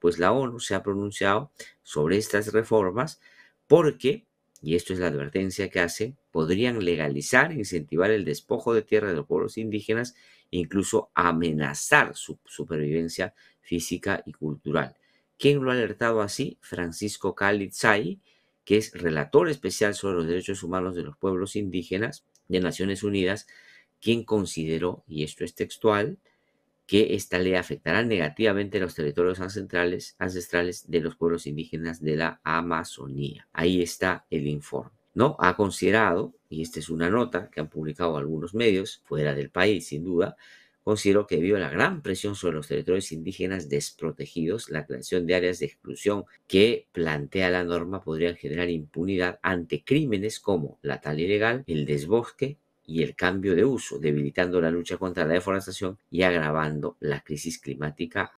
pues la ONU se ha pronunciado sobre estas reformas porque, y esto es la advertencia que hace, podrían legalizar, incentivar el despojo de tierra de los pueblos indígenas e incluso amenazar su supervivencia física y cultural. ¿Quién lo ha alertado así? Francisco Calitzai, que es relator especial sobre los derechos humanos de los pueblos indígenas de Naciones Unidas, quien consideró, y esto es textual, que esta ley afectará negativamente a los territorios ancestrales, de los pueblos indígenas de la Amazonía. Ahí está el informe. ¿no? Ha considerado, y esta es una nota que han publicado algunos medios fuera del país, sin duda, consideró que debido a la gran presión sobre los territorios indígenas desprotegidos, la creación de áreas de exclusión que plantea la norma podría generar impunidad ante crímenes como la tal ilegal, el desbosque y el cambio de uso, debilitando la lucha contra la deforestación y agravando la crisis climática